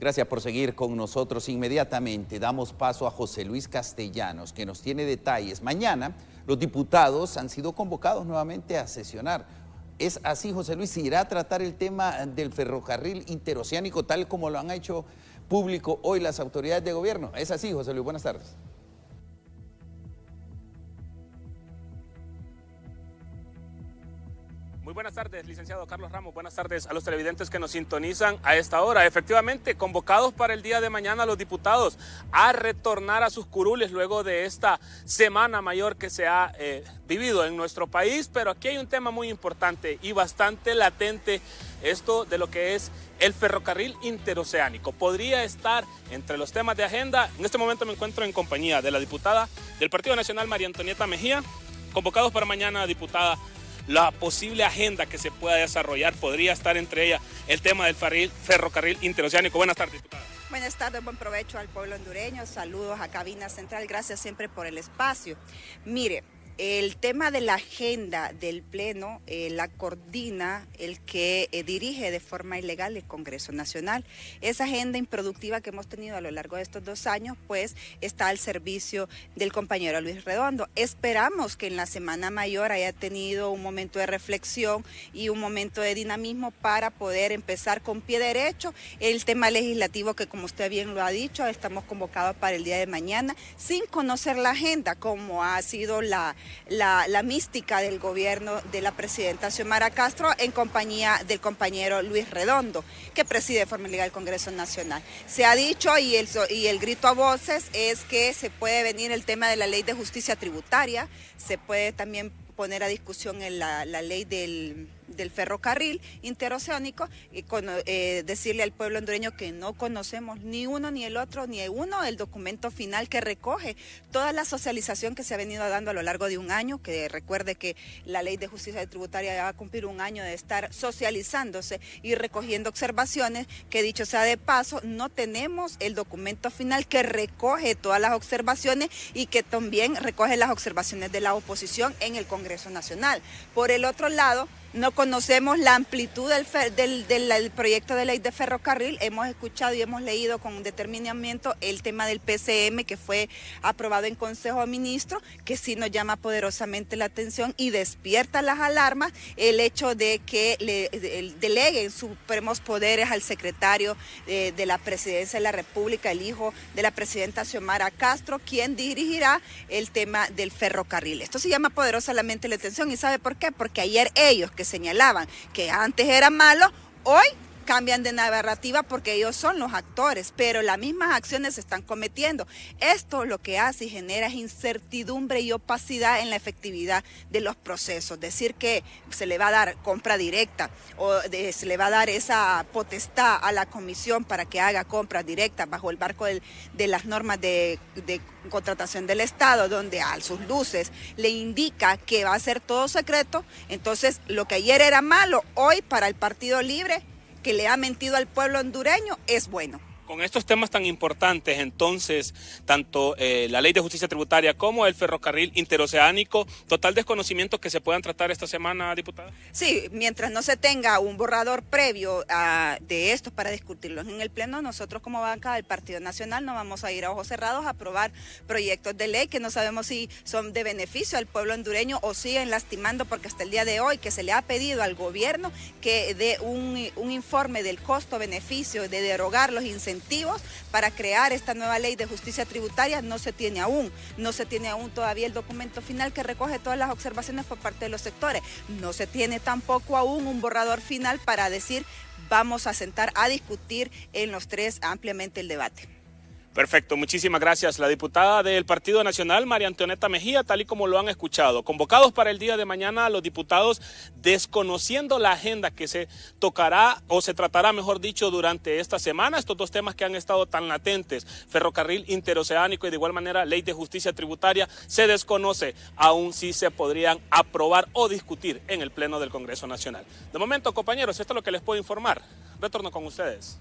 Gracias por seguir con nosotros. Inmediatamente damos paso a José Luis Castellanos, que nos tiene detalles. Mañana los diputados han sido convocados nuevamente a sesionar. ¿Es así, José Luis? ¿Se irá a tratar el tema del ferrocarril interoceánico tal como lo han hecho público hoy las autoridades de gobierno? ¿Es así, José Luis? Buenas tardes. Muy buenas tardes, licenciado Carlos Ramos. Buenas tardes a los televidentes que nos sintonizan a esta hora. Efectivamente, convocados para el día de mañana los diputados a retornar a sus curules luego de esta semana mayor que se ha eh, vivido en nuestro país. Pero aquí hay un tema muy importante y bastante latente, esto de lo que es el ferrocarril interoceánico. Podría estar entre los temas de agenda. En este momento me encuentro en compañía de la diputada del Partido Nacional, María Antonieta Mejía. Convocados para mañana, diputada la posible agenda que se pueda desarrollar. Podría estar entre ellas el tema del ferrocarril interoceánico. Buenas tardes, diputada. Buenas tardes, buen provecho al pueblo hondureño. Saludos a Cabina Central. Gracias siempre por el espacio. Mire, el tema de la agenda del Pleno eh, la coordina el que eh, dirige de forma ilegal el Congreso Nacional. Esa agenda improductiva que hemos tenido a lo largo de estos dos años, pues está al servicio del compañero Luis Redondo. Esperamos que en la Semana Mayor haya tenido un momento de reflexión y un momento de dinamismo para poder empezar con pie derecho el tema legislativo que, como usted bien lo ha dicho, estamos convocados para el día de mañana sin conocer la agenda, como ha sido la la, mística del gobierno de la presidenta Xiomara Castro en compañía del compañero Luis Redondo, que preside de forma legal el Congreso Nacional. Se ha dicho y el, y el grito a voces es que se puede venir el tema de la ley de justicia tributaria, se puede también poner a discusión en la ley del del ferrocarril interoceánico y eh, decirle al pueblo hondureño que no conocemos ni uno ni el otro, ni uno el documento final que recoge toda la socialización que se ha venido dando a lo largo de un año, que recuerde que la ley de justicia tributaria va a cumplir un año de estar socializándose y recogiendo observaciones, que dicho sea de paso, no tenemos el documento final que recoge todas las observaciones y que también recoge las observaciones de la oposición en el Congreso Nacional. Por el otro lado, no conocemos la amplitud del, proyecto de ley de ferrocarril. Hemos escuchado y hemos leído con determinamiento el tema del PCM que fue aprobado en Consejo de Ministros, que sí nos llama poderosamente la atención y despierta las alarmas el hecho de que le, deleguen supremos poderes al secretario de, la Presidencia de la República, el hijo de la presidenta Xiomara Castro, quien dirigirá el tema del ferrocarril. Esto sí llama poderosamente la atención y ¿sabe por qué? Porque ayer ellos que señalaban, que antes era malo, hoy cambian de narrativa porque ellos son los actores, pero las mismas acciones se están cometiendo. Esto lo que hace y genera es incertidumbre y opacidad en la efectividad de los procesos. Decir que se le va a dar compra directa o se le va a dar esa potestad a la comisión para que haga compras directas bajo el barco de las normas de contratación del Estado, donde a sus luces le indica que va a ser todo secreto, entonces lo que ayer era malo, hoy para el Partido Libre que le ha mentido al pueblo hondureño es bueno con estos temas tan importantes, entonces, tanto eh, la ley de justicia tributaria como el ferrocarril interoceánico, total desconocimiento que se puedan tratar esta semana, diputada. Sí, mientras no se tenga un borrador previo ah, de estos para discutirlos en el Pleno, nosotros como banca del Partido Nacional no vamos a ir a ojos cerrados a aprobar proyectos de ley que no sabemos si son de beneficio al pueblo hondureño o siguen lastimando, porque hasta el día de hoy que se le ha pedido al gobierno que dé un, un informe del costo-beneficio de derogar los incentivos para crear esta nueva ley de justicia tributaria no se tiene aún. No se tiene aún todavía el documento final que recoge todas las observaciones por parte de los sectores. No se tiene tampoco aún un borrador final para decir vamos a sentar a discutir en los tres ampliamente el debate. Perfecto, muchísimas gracias. La diputada del Partido Nacional, María Antonieta Mejía, tal y como lo han escuchado. Convocados para el día de mañana a los diputados, desconociendo la agenda que se tocará o se tratará, mejor dicho, durante esta semana, estos dos temas que han estado tan latentes, ferrocarril interoceánico y de igual manera ley de justicia tributaria, se desconoce aún si se podrían aprobar o discutir en el Pleno del Congreso Nacional. De momento, compañeros, esto es lo que les puedo informar. Retorno con ustedes.